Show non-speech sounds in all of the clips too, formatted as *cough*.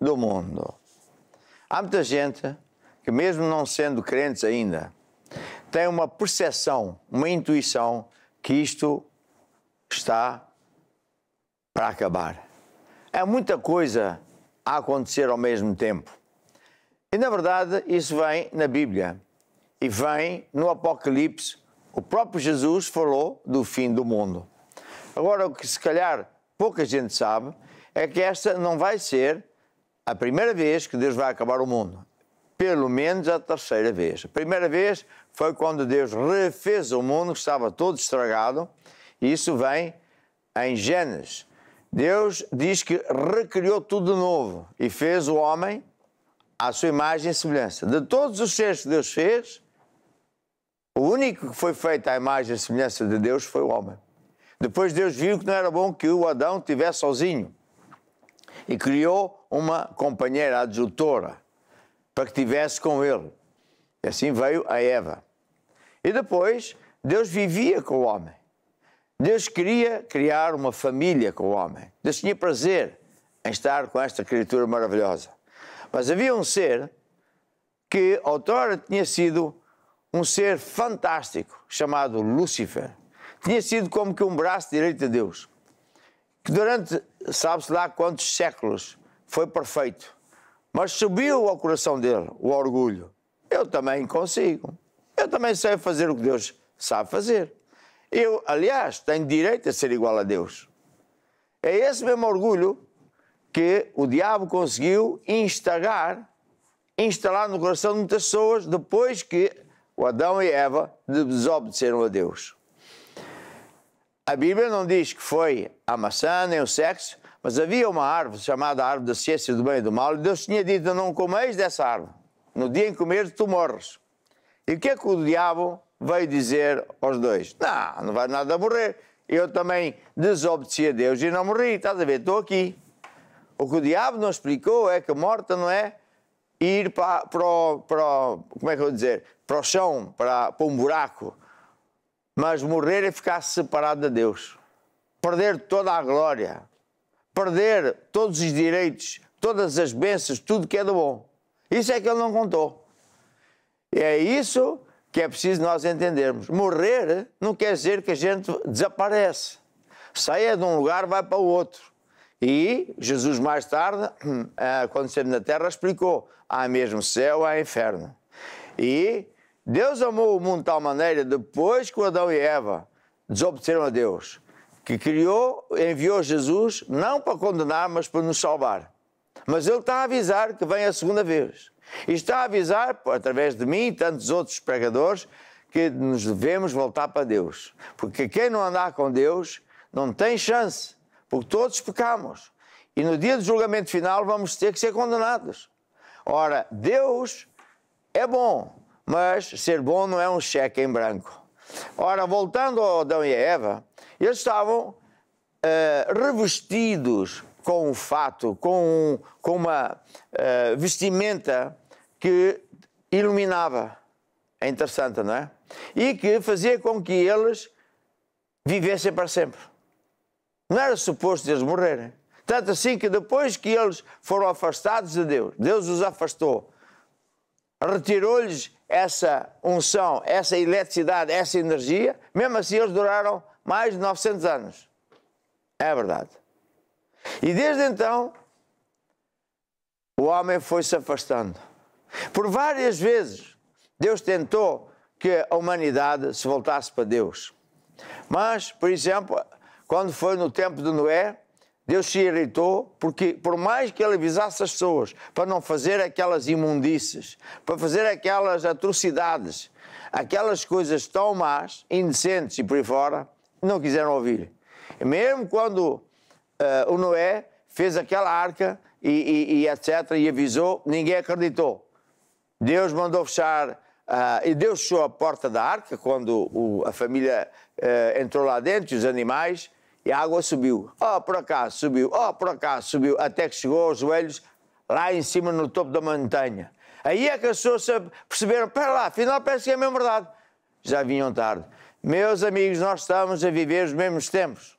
do mundo. Há muita gente que, mesmo não sendo crentes ainda, tem uma percepção, uma intuição que isto está para acabar. É muita coisa a acontecer ao mesmo tempo. E na verdade, isso vem na Bíblia e vem no Apocalipse. O próprio Jesus falou do fim do mundo. Agora, o que se calhar pouca gente sabe é que esta não vai ser a primeira vez que Deus vai acabar o mundo. Pelo menos a terceira vez. A primeira vez foi quando Deus refez o mundo que estava todo estragado. E isso vem em Gênesis. Deus diz que recriou tudo de novo e fez o homem à sua imagem e semelhança. De todos os seres que Deus fez, o único que foi feito à imagem e semelhança de Deus foi o homem. Depois Deus viu que não era bom que o Adão estivesse sozinho e criou uma companheira adjutora para que tivesse com ele. E assim veio a Eva. E depois, Deus vivia com o homem. Deus queria criar uma família com o homem. Deus tinha prazer em estar com esta criatura maravilhosa. Mas havia um ser que outrora tinha sido um ser fantástico, chamado Lúcifer. Tinha sido como que um braço direito de Deus que durante sabe-se lá quantos séculos foi perfeito, mas subiu ao coração dele o orgulho. Eu também consigo. Eu também sei fazer o que Deus sabe fazer. Eu, aliás, tenho direito a ser igual a Deus. É esse mesmo orgulho que o diabo conseguiu instagar, instalar no coração de muitas pessoas depois que o Adão e Eva desobedeceram a Deus. A Bíblia não diz que foi a maçã nem o sexo, mas havia uma árvore chamada árvore da ciência do bem e do mal, e Deus tinha dito: Não comeis dessa árvore. No dia em comer, tu morres. E o que é que o diabo veio dizer aos dois? Não, não vai nada morrer. Eu também desobedeci a Deus e não morri. Estás a ver? Estou aqui. O que o diabo não explicou é que a morte não é ir para, para, para como é que eu vou dizer, para o chão, para, para um buraco mas morrer e ficar separado de Deus, perder toda a glória, perder todos os direitos, todas as bênçãos, tudo que é do bom. Isso é que ele não contou. E é isso que é preciso nós entendermos. Morrer não quer dizer que a gente desaparece. Saia de um lugar, vai para o outro. E Jesus, mais tarde, *clears throat* eh, quando esteve na terra, explicou: há mesmo céu, há inferno. E Deus amou o mundo de tal maneira, depois que Adão e Eva desobedeceram a Deus, que criou, enviou Jesus, não para condenar, mas para nos salvar. Mas Ele está a avisar que vem a segunda vez. E está a avisar, através de mim e tantos outros pregadores, que nos devemos voltar para Deus. Porque quem não andar com Deus não tem chance, porque todos pecamos. E no dia do julgamento final vamos ter que ser condenados. Ora, Deus é bom, mas ser bom não é um cheque em branco. Ora, voltando ao Adão e a Eva, eles estavam uh, revestidos com um fato, com, um, com uma uh, vestimenta que iluminava. É interessante, não é? E que fazia com que eles vivessem para sempre. Não era suposto eles morrerem. Tanto assim que depois que eles foram afastados de Deus, Deus os afastou retirou-lhes essa unção, essa eletricidade, essa energia, mesmo assim eles duraram mais de 900 anos. É verdade. E desde então, o homem foi se afastando. Por várias vezes, Deus tentou que a humanidade se voltasse para Deus. Mas, por exemplo, quando foi no tempo de Noé, Deus se irritou porque, por mais que ele avisasse as pessoas para não fazer aquelas imundícies, para fazer aquelas atrocidades, aquelas coisas tão más, indecentes e por aí fora, não quiseram ouvir. E mesmo quando uh, o Noé fez aquela arca e, e, e, etc., e avisou, ninguém acreditou. Deus mandou fechar, uh, e Deus fechou a porta da arca quando o, a família uh, entrou lá dentro, e os animais, e a água subiu. Ó, oh, para cá, subiu. Ó, oh, para cá, subiu. Até que chegou aos joelhos lá em cima no topo da montanha. Aí é que as pessoas perceberam, pera lá, afinal parece que é mesmo verdade. Já vinham tarde. Meus amigos, nós estamos a viver os mesmos tempos.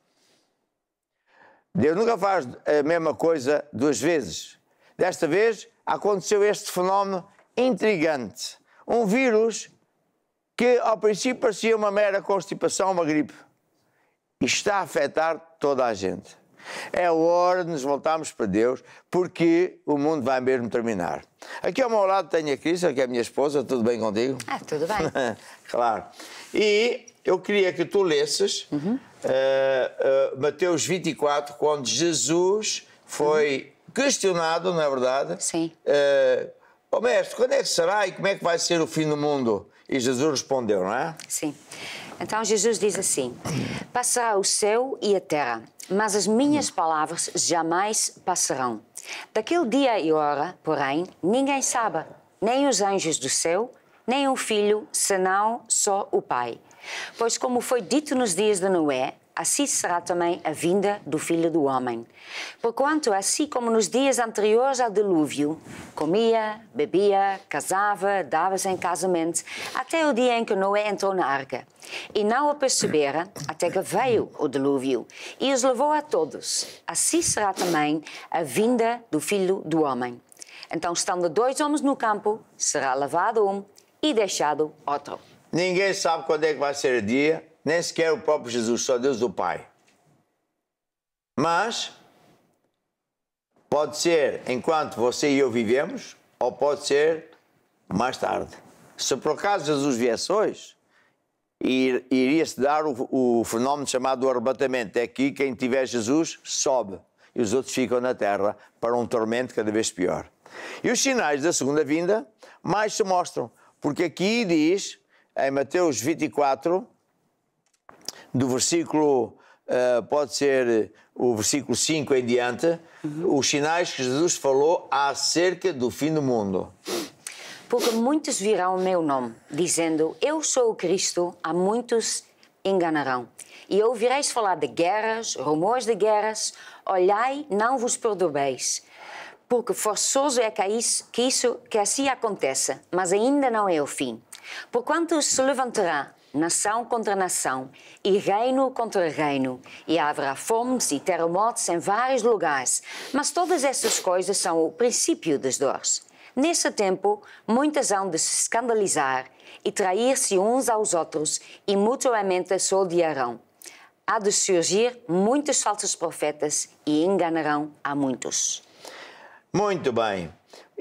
Deus nunca faz a mesma coisa duas vezes. Desta vez aconteceu este fenómeno intrigante. Um vírus que ao princípio parecia uma mera constipação, uma gripe está a afetar toda a gente. É hora de nos voltarmos para Deus, porque o mundo vai mesmo terminar. Aqui ao meu lado tenho a Cristina, que é a minha esposa. Tudo bem contigo? Ah, tudo bem. *laughs* claro. E eu queria que tu lesses uhum. uh, uh, Mateus 24, quando Jesus foi uhum. questionado, não é verdade? Sim. Uh, oh, mestre, quando é que será e como é que vai ser o fim do mundo? E Jesus respondeu, não é? Sim. Sim. Então Jesus diz assim: Passará o céu e a terra, mas as minhas palavras jamais passarão. Daquele dia e hora, porém, ninguém sabe, nem os anjos do céu, nem o filho, senão só o Pai. Pois, como foi dito nos dias de Noé, assim será também a vinda do Filho do Homem. Porquanto, assim como nos dias anteriores ao dilúvio, comia, bebia, casava, dava-se em casamento, até o dia em que Noé entrou na arca. E não o perceberam até que veio o dilúvio e os levou a todos. Assim será também a vinda do Filho do Homem. Então, estando dois homens no campo, será levado um e deixado outro. Ninguém sabe quando é que vai ser o dia, nem sequer o próprio Jesus, só Deus o Pai. Mas pode ser enquanto você e eu vivemos, ou pode ser mais tarde. Se por acaso Jesus viesse hoje, iria-se dar o, o, fenómeno chamado arrebatamento. É que quem tiver Jesus sobe e os outros ficam na terra para um tormento cada vez pior. E os sinais da segunda vinda mais se mostram, porque aqui diz, em Mateus 24, do versículo, uh, pode ser o versículo 5 em diante, uhum. os sinais que Jesus falou acerca do fim do mundo. Porque muitos virão o meu nome, dizendo: Eu sou o Cristo, a muitos enganarão. E ouvireis falar de guerras, rumores de guerras, olhai, não vos perturbeis porque forçoso é que isso, que isso que assim aconteça, mas ainda não é o fim. Porquanto se levantará nação contra nação e reino contra reino, e haverá fomes e terremotos em vários lugares, mas todas essas coisas são o princípio das dores. Nesse tempo, muitas hão de se escandalizar e trair-se uns aos outros e mutuamente se odiarão. Há de surgir muitos falsos profetas e enganarão a muitos. Muito bem.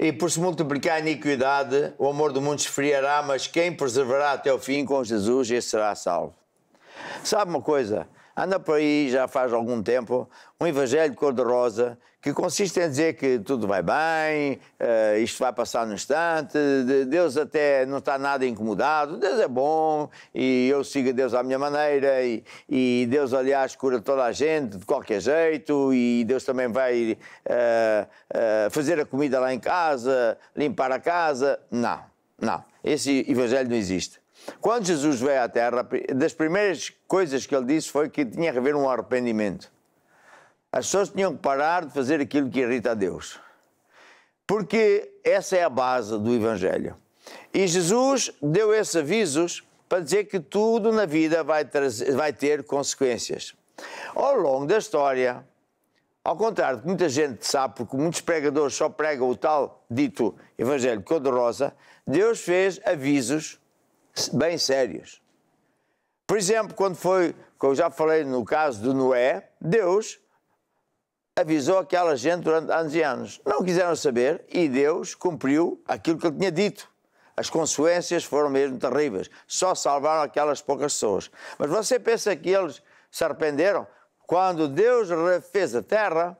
E por se multiplicar a iniquidade, o amor do mundo esfriará, mas quem perseverar até o fim com Jesus, esse será salvo. Sabe uma coisa? anda por aí já faz algum tempo um evangelho cor-de-rosa que consiste em dizer que tudo vai bem, uh, isto vai passar no instante, Deus até não está nada incomodado, Deus é bom e eu sigo Deus à minha maneira e, e, Deus, aliás, cura toda a gente de qualquer jeito e Deus também vai uh, uh, fazer a comida lá em casa, limpar a casa. Não, não, esse evangelho não existe. Quando Jesus veio à Terra, das primeiras coisas que ele disse foi que tinha que haver um arrependimento. As pessoas tinham que parar de fazer aquilo que irrita a Deus. Porque essa é a base do Evangelho. E Jesus deu esses avisos para dizer que tudo na vida vai, trazer, vai ter consequências. Ao longo da história, ao contrário de muita gente sabe, porque muitos pregadores só pregam o tal dito Evangelho cor-de-rosa, Deus fez avisos bem sérias. Por exemplo, quando foi, como eu já falei no caso do Noé, Deus avisou aquela gente durante anos e anos. Não quiseram saber e Deus cumpriu aquilo que ele tinha dito. As consequências foram mesmo terríveis. Só salvaram aquelas poucas pessoas. Mas você pensa que eles se arrependeram? Quando Deus refez a terra,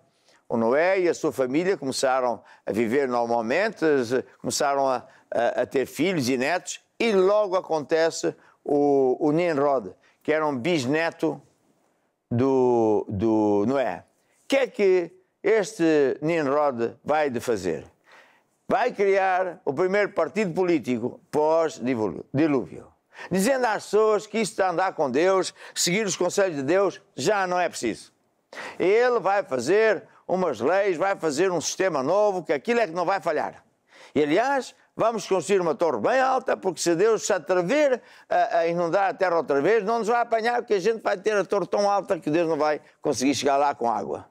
o Noé e a sua família começaram a viver normalmente, começaram a, a, a ter filhos e netos, e logo acontece o, o Nimrod, que era um bisneto do, do Noé. O que é que este Nimrod vai de fazer? Vai criar o primeiro partido político pós-dilúvio. Dizendo às pessoas que isto de andar com Deus, seguir os conselhos de Deus, já não é preciso. Ele vai fazer umas leis, vai fazer um sistema novo, que aquilo é que não vai falhar. E, aliás, vamos construir uma torre bem alta, porque se Deus se atrever a, inundar a terra outra vez, não nos vai apanhar, porque a gente vai ter a torre tão alta que Deus não vai conseguir chegar lá com água.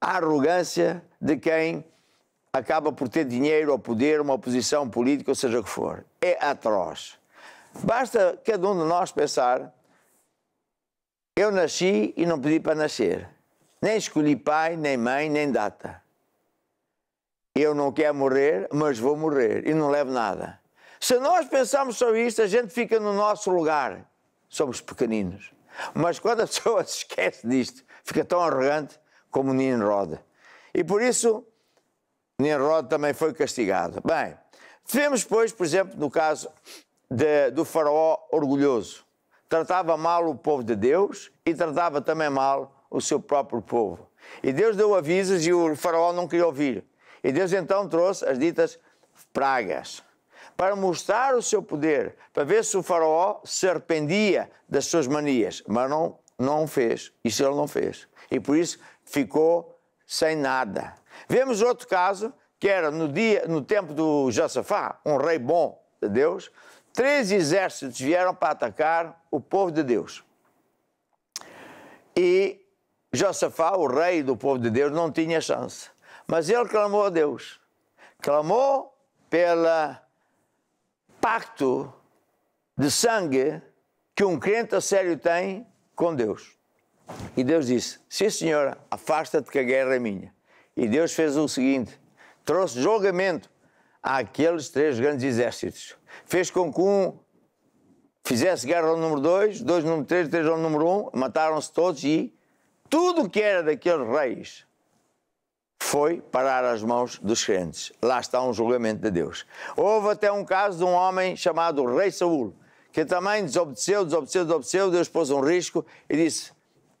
A arrogância de quem acaba por ter dinheiro ou poder, uma posição política, ou seja o que for. É atroz. Basta cada um de nós pensar: eu nasci e não pedi para nascer. Nem escolhi pai, nem mãe, nem data eu não quero morrer, mas vou morrer e não levo nada. Se nós pensarmos só isto, a gente fica no nosso lugar. Somos pequeninos. Mas quando a *laughs* pessoa se esquece disto, fica tão arrogante como Nimrod. E por isso, Nimrod também foi castigado. Bem, tivemos, pois, por exemplo, no caso de, do faraó orgulhoso. Tratava mal o povo de Deus e tratava também mal o seu próprio povo. E Deus deu avisos e o faraó não queria ouvir. E Deus então trouxe as ditas pragas para mostrar o seu poder, para ver se o faraó se arrependia das suas manias, mas não não fez, isso ele não fez. E por isso ficou sem nada. Vemos outro caso, que era no dia, no tempo do Josafá, um rei bom de Deus, três exércitos vieram para atacar o povo de Deus. E Josafá, o rei do povo de Deus, não tinha chance. Mas ele clamou a Deus. Clamou pelo pacto de sangue que um crente a sério tem com Deus. E Deus disse: Sim, senhora, afasta-te que a guerra é minha. E Deus fez o seguinte: trouxe julgamento àqueles três grandes exércitos. Fez com que um fizesse guerra ao número dois, dois ao número três, três ao número um, mataram-se todos e tudo que era daqueles reis foi parar às mãos dos crentes. Lá está um julgamento de Deus. Houve até um caso de um homem chamado Rei Saul, que também desobedeceu, desobedeceu, desobedeceu, Deus pôs um risco e disse: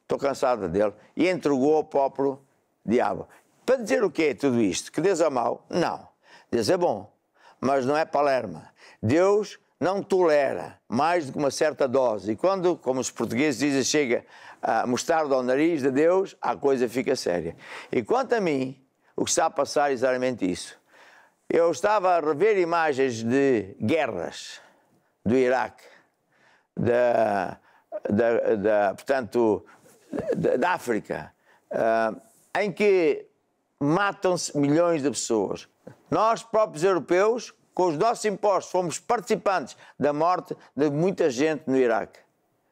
Estou cansado dele, e entregou ao próprio diabo. Para dizer o que é tudo isto? Que Deus é mau? Não. Deus é bom, mas não é palerma. Deus não tolera mais do que uma certa dose. E quando, como os portugueses dizem, chega Mostrar mostarda ao nariz de Deus, a coisa fica séria. E quanto a mim, o que está a passar é exatamente isso. Eu estava a rever imagens de guerras do Iraque, da, da, da portanto, da, da África, uh, em que matam-se milhões de pessoas. Nós, próprios europeus, com os nossos impostos, fomos participantes da morte de muita gente no Iraque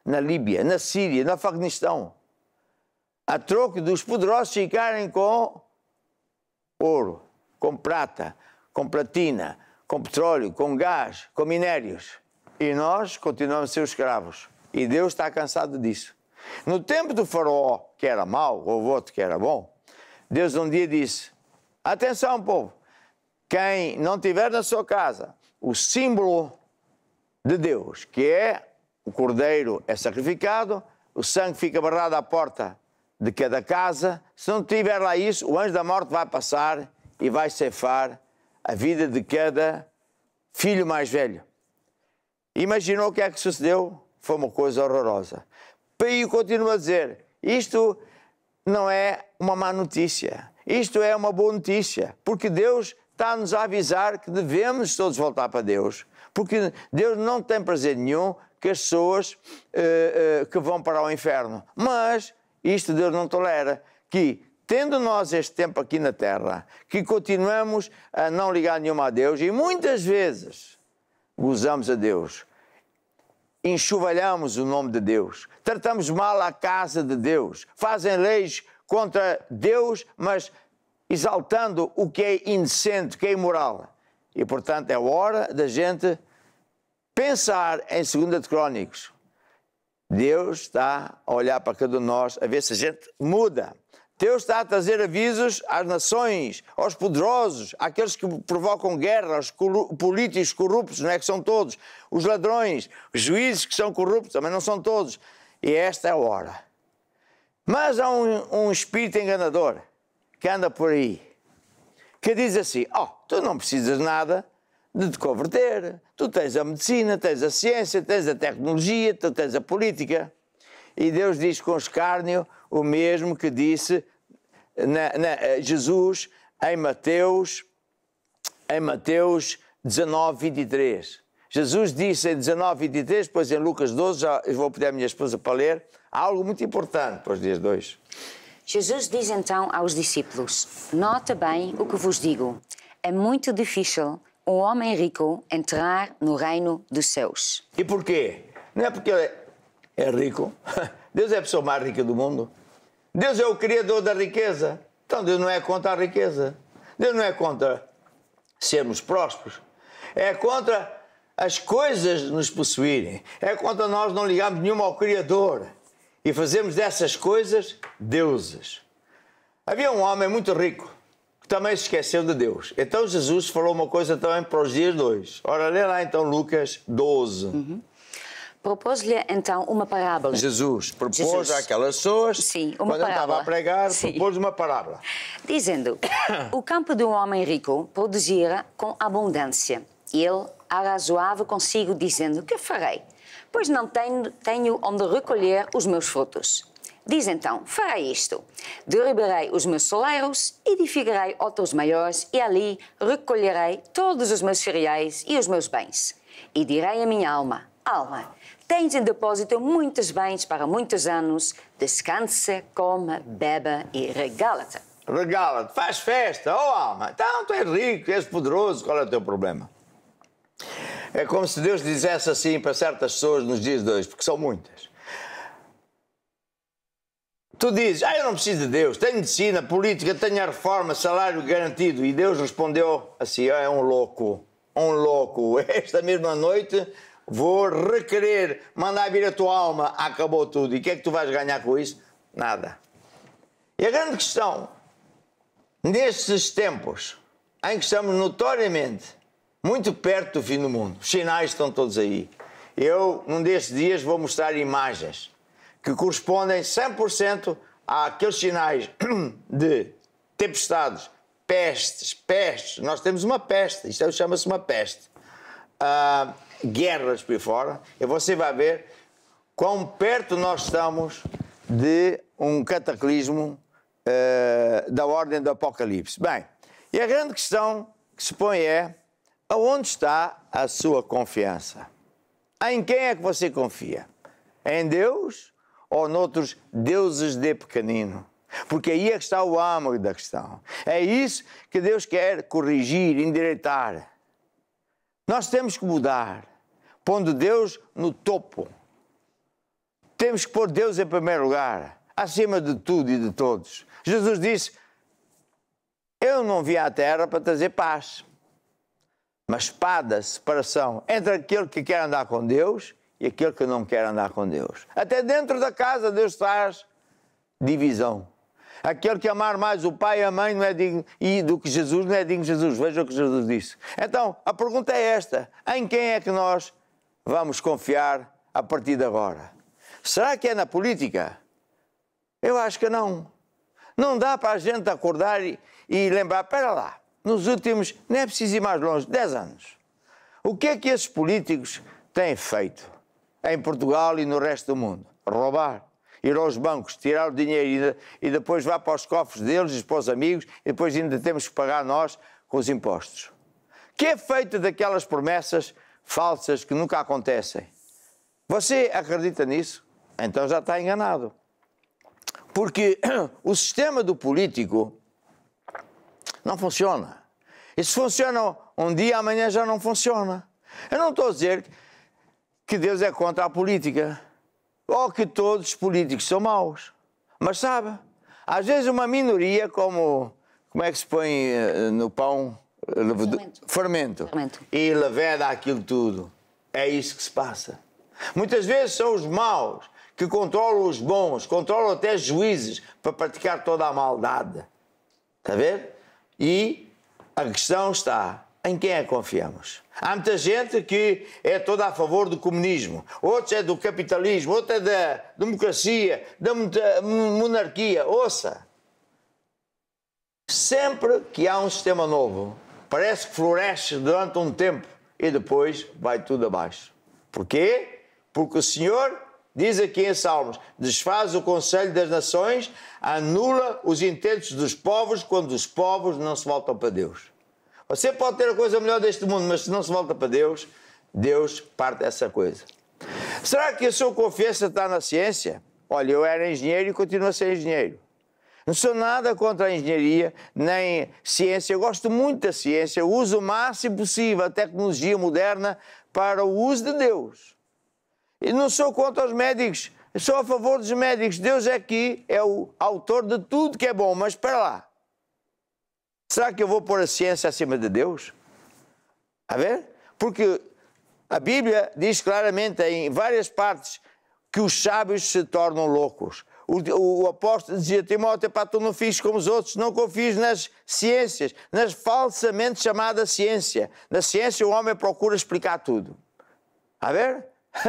na Líbia, na Síria, no Afeganistão, a troco dos poderosos ficarem com ouro, com prata, com platina, com petróleo, com gás, com minérios. E nós continuamos a ser escravos. E Deus está cansado disso. No tempo do faraó, que era mau, ou outro que era bom, Deus um dia disse: Atenção, povo, quem não tiver na sua casa o símbolo de Deus, que é o cordeiro é sacrificado, o sangue fica barrado à porta de cada casa. Se não tiver lá isso, o anjo da morte vai passar e vai ceifar a vida de cada filho mais velho. Imaginou o que é que sucedeu? Foi uma coisa horrorosa. E continuo a dizer: isto não é uma má notícia, isto é uma boa notícia, porque Deus está-nos a avisar que devemos todos voltar para Deus, porque Deus não tem prazer nenhum que as pessoas uh, uh, que vão para o inferno. Mas isto Deus não tolera, que tendo nós este tempo aqui na Terra, que continuamos a não ligar nenhuma a Deus e muitas vezes gozamos a Deus, enxovalhamos o nome de Deus, tratamos mal a casa de Deus, fazem leis contra Deus, mas exaltando o que é indecente, o que é imoral. E, portanto, é hora da gente pensar em 2 de Crônicos, Deus está a olhar para cada um de nós, a ver se a gente muda. Deus está a trazer avisos às nações, aos poderosos, àqueles que provocam guerra, aos políticos corruptos, não é que são todos, os ladrões, os juízes que são corruptos, também não são todos. E esta é a hora. Mas há um, um espírito enganador que anda por aí, que diz assim: Oh, tu não precisas de nada, de te converter. Tu tens a medicina, tens a ciência, tens a tecnologia, tu tens a política. E Deus diz com escárnio o mesmo que disse na, na, eh, Jesus em Mateus, em Mateus 19, 23. Jesus disse em 19, 23, depois em Lucas 12, já vou pedir à minha esposa para ler, algo muito importante para os dias 2. Jesus diz então aos discípulos: Nota bem o que vos digo. É muito difícil um homem rico entrar no reino dos céus. E por quê? Não é porque ele é, é rico. *laughs* Deus é a pessoa mais rica do mundo. Deus é o criador da riqueza. Então Deus não é contra a riqueza. Deus não é contra sermos prósperos. É contra as coisas nos possuírem. É contra nós não ligarmos nenhuma ao Criador e fazermos dessas coisas deuses. Havia um homem muito rico também se esqueceu de Deus. Então Jesus falou uma coisa também para os dias dois Ora, lê lá então Lucas 12. Uhum. Propôs-lhe então uma parábola. Jesus propôs Jesus. àquelas pessoas, Sim, quando parábola. estava a pregar, Sim. propôs uma parábola. Dizendo: *coughs* O campo de um homem rico produzira com abundância. e Ele arrazoava consigo, dizendo: Que farei? Pois não tenho, tenho onde recolher os meus frutos. Diz então: Farei isto. Derribarei os meus celeiros, edificarei outros maiores, e ali recolherei todos os meus cereais e os meus bens. E direi à minha alma: Alma, tens em depósito muitos bens para muitos anos, descansa, coma, beba e regala-te. Regala-te, faz festa, oh alma. Então, tu és rico, és poderoso, qual é o teu problema? É como se Deus dissesse assim para certas pessoas nos dias de hoje, porque são muitas. Tu dizes, ah, eu não preciso de Deus, tenho medicina, política, tenho a reforma, salário garantido. E Deus respondeu assim: ah, é um louco, um louco. *laughs* Esta mesma noite vou requerer mandar vir a tua alma. Acabou tudo. E o que é que tu vais ganhar com isso? Nada. E a grande questão, nestes tempos em que estamos notoriamente muito perto do fim do mundo, os sinais estão todos aí. Eu, num destes dias, vou mostrar imagens que correspondem 100% àqueles sinais *clears throat* de tempestades, pestes, pestes. Nós temos uma peste, isto é, chama-se uma peste. Uh, guerras por fora, e você vai ver quão perto nós estamos de um cataclismo uh, da ordem do Apocalipse. Bem, e a grande questão que se põe é aonde está a sua confiança? Em quem é que você confia? Em Deus ou noutros deuses de pequenino. Porque aí é que está o âmago da questão. É isso que Deus quer corrigir, endireitar. Nós temos que mudar, pondo Deus no topo. Temos que pôr Deus em primeiro lugar, acima de tudo e de todos. Jesus disse: Eu não vim à terra para trazer paz, mas espada, separação entre aquele que quer andar com Deus e aquele que não quer andar com Deus. Até dentro da casa Deus faz divisão. Aquele que amar mais o pai e a mãe não é digno e do que Jesus não é digno de Jesus. Veja o que Jesus disse. Então, a pergunta é esta: em quem é que nós vamos confiar a partir de agora? Será que é na política? Eu acho que não. Não dá para a gente acordar e, e lembrar, espera lá, nos últimos, nem é preciso ir mais longe, 10 anos. O que é que esses políticos têm feito? em Portugal e no resto do mundo. Roubar, ir aos bancos, tirar o dinheiro e, e depois vá para os cofres deles e para os amigos e depois ainda temos que pagar nós com os impostos. Que é feito daquelas promessas falsas que nunca acontecem? Você acredita nisso? Então já está enganado. Porque *clears throat* o sistema do político não funciona. E se funciona um dia, amanhã já não funciona. Eu não estou a dizer que que Deus é contra a política, ou oh, que todos os políticos são maus. Mas sabe, às vezes uma minoria, como como é que se põe eh, no pão fermento, fermento. fermento. e leveda aquilo tudo. É isso que se passa. Muitas vezes são os maus que controlam os bons, controlam até juízes para praticar toda a maldade. Está a ver? E a questão está: em quem é que confiamos? Há muita gente que é toda a favor do comunismo, outros é do capitalismo, outros é da democracia, da monarquia. Ouça, sempre que há um sistema novo, parece que floresce durante um tempo e depois vai tudo abaixo. Porquê? Porque o Senhor diz aqui em Salmos: desfaz o conselho das nações, anula os intentos dos povos quando os povos não se voltam para Deus. Você pode ter a coisa melhor deste mundo, mas se não se volta para Deus, Deus parte essa coisa. Será que a sua confiança está na ciência? Olha, eu era engenheiro e continuo a ser engenheiro. Não sou nada contra a engenharia, nem ciência. Eu gosto muito da ciência, eu uso o máximo possível a tecnologia moderna para o uso de Deus. E não sou contra os médicos, eu sou a favor dos médicos. Deus é que é o autor de tudo que é bom, mas para lá. Será que eu vou pôr a ciência acima de Deus? A ver? Porque a Bíblia diz claramente em várias partes que os sábios se tornam loucos. O, o, apóstolo dizia a Timóteo: é Pá, tu não fiz como os outros, não confies nas ciências, nas falsamente chamada ciência. Na ciência, o homem procura explicar tudo. A ver? *laughs*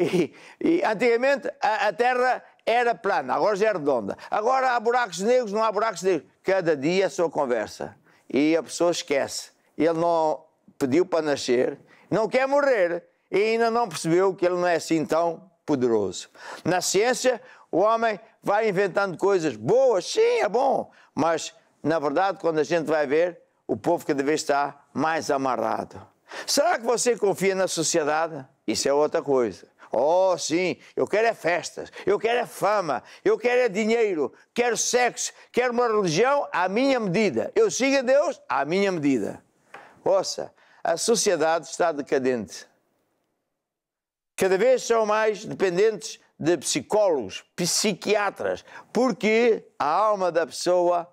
e, e, antigamente a, a Terra era plana, agora já é redonda. Agora há buracos negros, não há buracos negros. Cada dia só conversa. E a pessoa esquece. Ele não pediu para nascer, não quer morrer e ainda não percebeu que ele não é assim tão poderoso. Na ciência, o homem vai inventando coisas boas, sim, é bom, mas na verdade, quando a gente vai ver, o povo cada vez está mais amarrado. Será que você confia na sociedade? Isso é outra coisa. Oh, sim, eu quero é festas, eu quero é fama, eu quero é dinheiro, quero sexo, quero uma religião à minha medida. Eu sigo a Deus à minha medida. Ouça, a sociedade está decadente. Cada vez são mais dependentes de psicólogos, psiquiatras, porque a alma da pessoa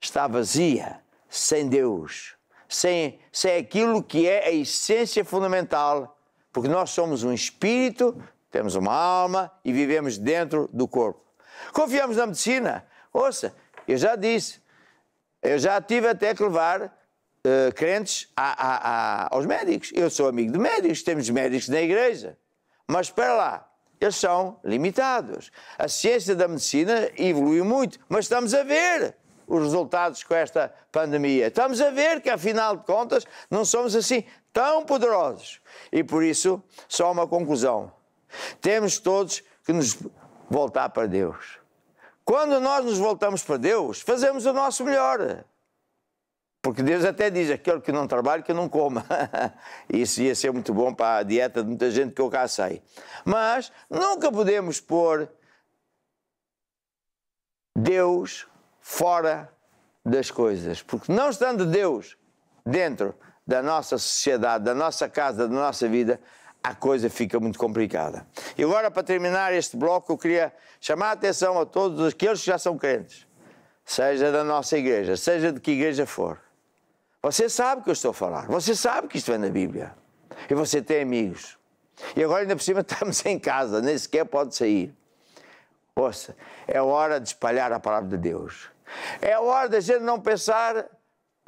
está vazia, sem Deus, sem, sem aquilo que é a essência fundamental porque nós somos um espírito, temos uma alma e vivemos dentro do corpo. Confiamos na medicina. Ouça, eu já disse, eu já tive até que levar uh, crentes a, a, a, aos médicos. Eu sou amigo de médicos, temos médicos na igreja. Mas espera lá, eles são limitados. A ciência da medicina evoluiu muito, mas estamos a ver os resultados com esta pandemia. Estamos a ver que, afinal de contas, não somos assim tão poderosos. E por isso, só uma conclusão. Temos todos que nos voltar para Deus. Quando nós nos voltamos para Deus, fazemos o nosso melhor. Porque Deus até diz: aquele que não trabalha, que não coma. *laughs* Isso ia ser muito bom para a dieta de muita gente que eu cá sei. Mas nunca podemos pôr Deus fora das coisas. Porque não estando Deus dentro da nossa sociedade, da nossa casa, da nossa vida, a coisa fica muito complicada. E agora, para terminar este bloco, eu queria chamar a atenção a todos aqueles que já são crentes, seja da nossa igreja, seja de que igreja for. Você sabe o que eu estou a falar, você sabe que isto vem na Bíblia. E você tem amigos. E agora, ainda por cima, *laughs* estamos em casa, nem sequer pode sair. Ouça, é hora de espalhar a palavra de Deus. É hora da gente não pensar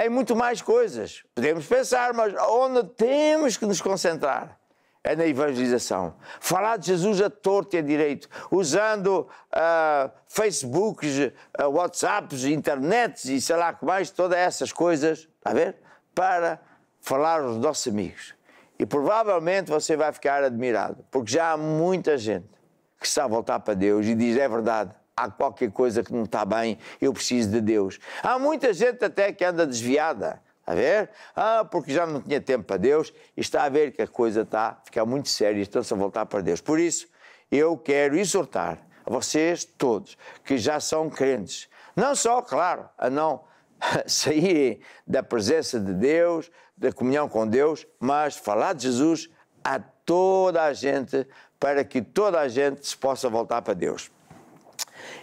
em muito mais coisas. Podemos pensar, mas onde temos que nos concentrar? É na evangelização. Falar de Jesus a torto e a direito, usando uh, Facebooks, uh, WhatsApps, internets e sei lá que mais, todas essas coisas, está a ver? Para falar aos nossos amigos. E provavelmente você vai ficar admirado, porque já há muita gente que a voltar para Deus e diz: é verdade, há qualquer coisa que não está bem, eu preciso de Deus. Há muita gente até que anda desviada. Está a ver? Ah, porque já não tinha tempo para Deus e está a ver que a coisa está a ficar muito séria e estão-se a voltar para Deus. Por isso, eu quero exortar a vocês todos que já são crentes, não só, claro, a não *laughs* saírem da presença de Deus, da comunhão com Deus, mas falar de Jesus a toda a gente para que toda a gente se possa voltar para Deus.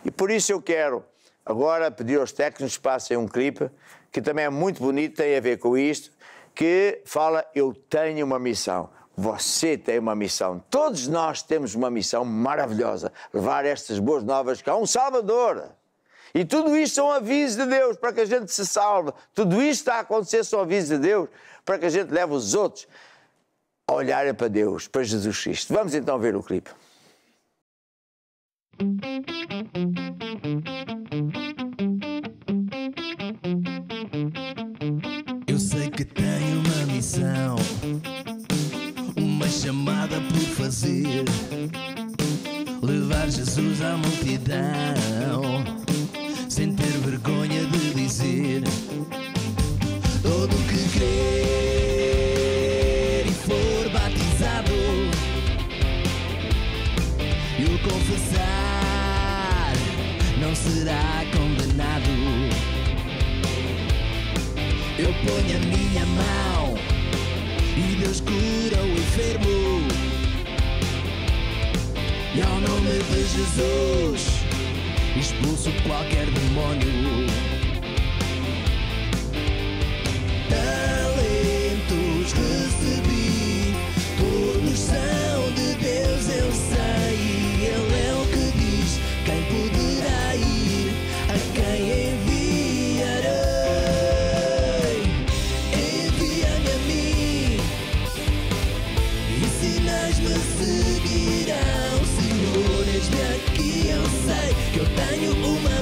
E por isso eu quero agora pedir aos técnicos que passem um clipe que também é muito bonito, tem a ver com isto, que fala eu tenho uma missão. Você tem uma missão. Todos nós temos uma missão maravilhosa, levar estas boas novas cá um Salvador. E tudo isto são avisos de Deus para que a gente se salve. Tudo isto está a acontecer são avisos de Deus para que a gente leve os outros a olhar para Deus, para Jesus Cristo. Vamos então ver o clipe. Eu sei que tenho uma missão, uma chamada por fazer, levar Jesus à multidão, sem ter vergonha de dizer. põe a minha mão e Deus cura o enfermo. E ao nome de Jesus expulso qualquer demônio. eu tenho uma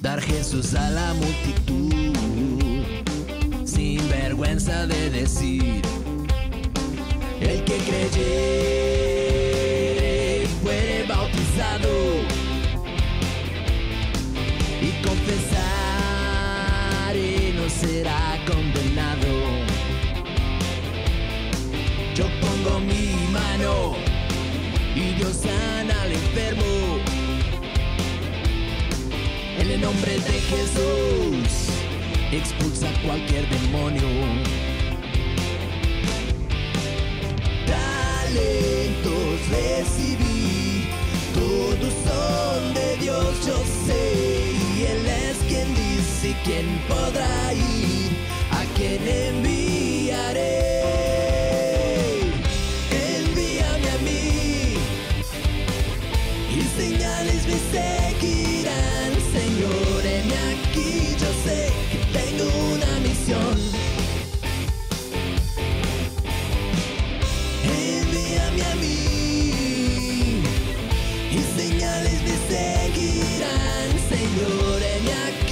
Dar Jesús a la multitud Jesús expulsa cualquier demonio. Talentos recibí, todos son de Dios, yo sé, y Él es quien dice quien podrá ir, a quien envíe. señales me seguirán, Señor, mi